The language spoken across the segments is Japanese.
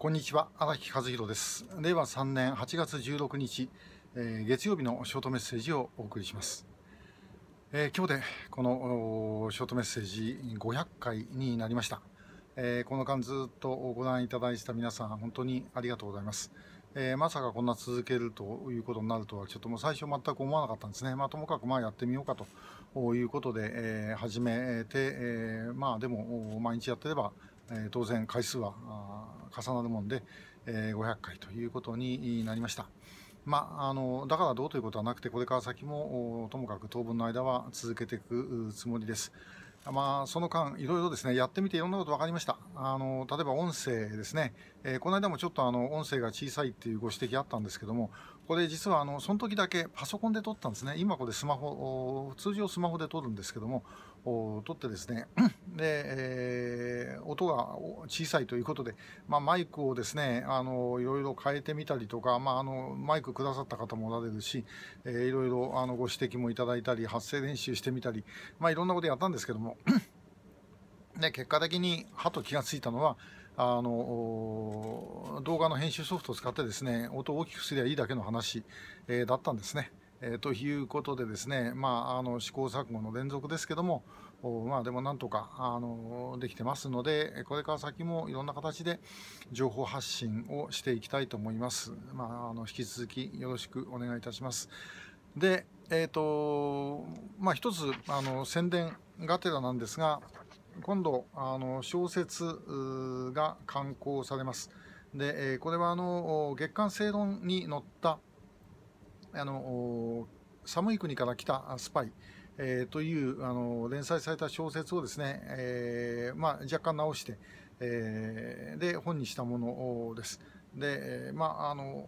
こんにちは荒木和弘です令和3年8月16日、えー、月曜日のショートメッセージをお送りします、えー、今日でこのショートメッセージ500回になりました、えー、この間ずっとご覧いただいた皆さん本当にありがとうございます、えまさかこんな続けるということになるとはちょっともう最初全く思わなかったんですねまあ、ともかくまあやってみようかということで、え始めて、えまあでも毎日やってればえ当然回数は重なるもんで、え500回ということになりました。まあ、あのだからどうということはなくてこれから先もともかく当分の間は続けていくつもりです。まあ、その間いろいろですねやってみていろんなこと分かりましたあの例えば音声ですね、えー、この間もちょっとあの音声が小さいっていうご指摘あったんですけどもこれ実はあのその時だけパソコンで撮ったんですね。今これスマホ、通常スマホで撮るんですけども、撮ってですね、で、えー、音が小さいということで、まあ、マイクをですね、あの、いろいろ変えてみたりとか、まあ、あの、マイクくださった方もおられるし、えー、いろいろあのご指摘もいただいたり、発声練習してみたり、まあ、いろんなことやったんですけども、で、結果的に、はと気がついたのは、あの、動画の編集ソフトを使ってですね、音を大きくすればいいだけの話、えー、だったんですね。えー、ということでですね、まあ、あの試行錯誤の連続ですけども、まあ、でもなんとかあのできてますので、これから先もいろんな形で情報発信をしていきたいと思います。まあ、あの引き続きよろしくお願いいたします。で、えーとまあ、一つあの宣伝がてらなんですが、今度、あの小説が刊行されます。で、えこれはあの月刊正論に載ったあの寒い国から来たスパイ、えというあの連載された小説をですね、えまあ、若干直して、えで本にしたものです。で、まあ、あの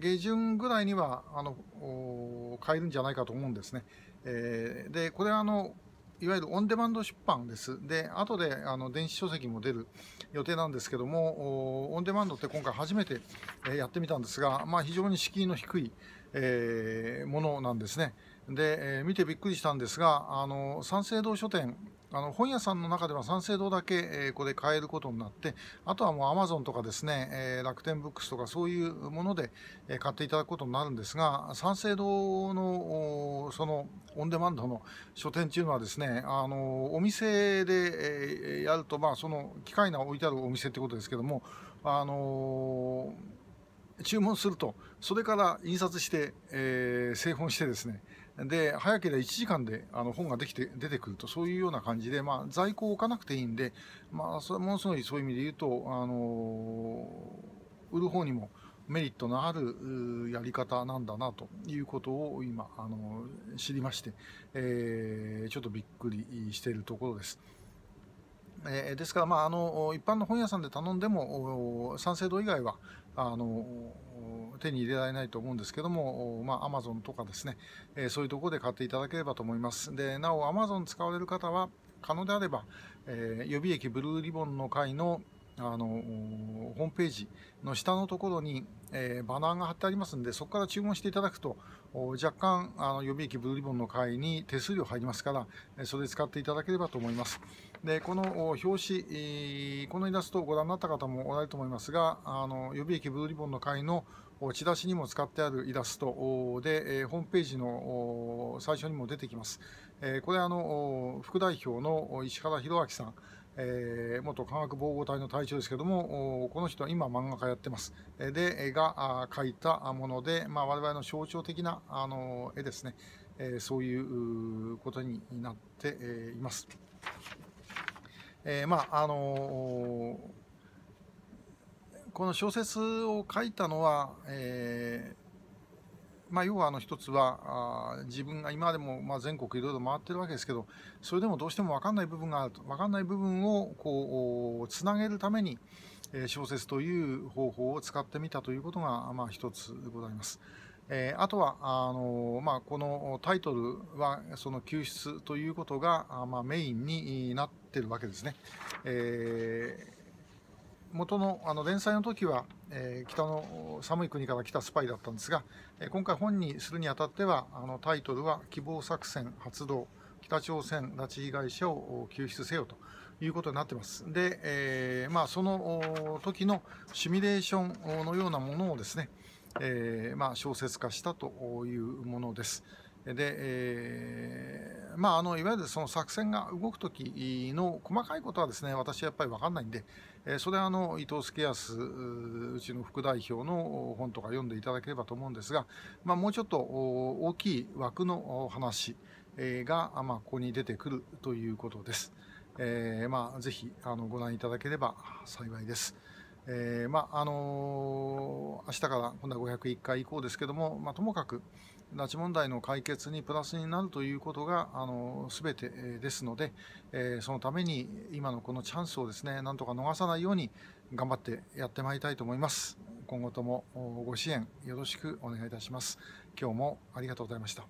下旬ぐらいにはあの買えるんじゃないかと思うんですね。えでこれはあのいわゆるオンデマンド出版です。で、後であの電子書籍も出る予定なんですけども、オンデマンドって今回初めてやってみたんですが、まあ、非常に敷居の低い、えー、ものなんですね。で、えー、見てびっくりしたんですが、あの、三省堂書店あの本屋さんの中では三省堂だけ、えここで買えることになって、あとはもうアマゾンとかですね、え楽天ブックスとかそういうもので、え買っていただくことになるんですが、三省堂のそのオンデマンドの書店っていうのはですね、あのお店で、えやると、まあ、その機械が置いてあるお店ってことですけども、あの注文すると、それから印刷して、え製本してですね、で早ければ1時間であの本ができて出てくるとそういうような感じで、まあ、在庫を置かなくていいんで、まあ、それものすごいそういう意味で言うと、あの売る方にもメリットのあるやり方なんだなということを今、あの知りまして、えー、ちょっとびっくりしているところです。えー、ですから、まあ、あの一般の本屋さんで頼んでも三省堂以外はあの手に入れられないと思うんですけども、まあ、Amazon とかですね、えそういうところで買っていただければと思います。で、なお Amazon 使われる方は、可能であれば、え予備役ブルーリボンの会のあのホームページの下のところに、えー、バナーが貼ってありますんで、そこから注文していただくと、若干あの予備役ブルーリボンの会に手数料入りますから、それ使っていただければと思います。で、この表紙、このイラストをご覧になった方もおられると思いますが、あの予備役ブルーリボンの会のチラシにも使ってあるイラストで、えホームページの最初にも出てきます。えこれあの副代表の石原弘明さん、え元科学防護隊の隊長ですけども、この人は今漫画家やってます。で、が描いたもので、まあ、我々の象徴的なあの絵ですね、えそういうことになっています。えまあ、あのーこの小説を書いたのは、えー、まあ、要はあの一つはあ自分が今でもま全国いろいろ回ってるわけですけどそれでもどうしても分かんない部分があると分かんない部分をこうつなげるために小説という方法を使ってみたということがまあ一つございます。えー、あとはあのまあ、このタイトルはその救出ということが、まあ、メインになってるわけですね。えー元のあの連載の時は、えー、北の寒い国から来たスパイだったんですが、えー、今回本にするにあたってはあのタイトルは「希望作戦発動北朝鮮拉致被害者を救出せよ」ということになってます。で、えーまあ、その時のシミュレーションのようなものをですね、えーまあ、小説化したというものです。で、えー、まあ、あの、いわゆるその作戦が動くときの細かいことはですね、私はやっぱりわかんないんで、えー、それはあの、伊藤助康、うちの副代表の本とか読んでいただければと思うんですが、まあ、もうちょっと大きい枠の話が、まあ、ここに出てくるということです。えー、まあ、ぜひ、あの、ご覧いただければ幸いです。えー、まああのー、明日から今度は501回以降ですけども、まあ、ともかく拉致問題の解決にプラスになるということが、あのー、全てですので、えー、そのために今のこのチャンスをですねなんとか逃さないように頑張ってやってまいりたいと思います今後ともご支援よろしくお願いいたします今日もありがとうございました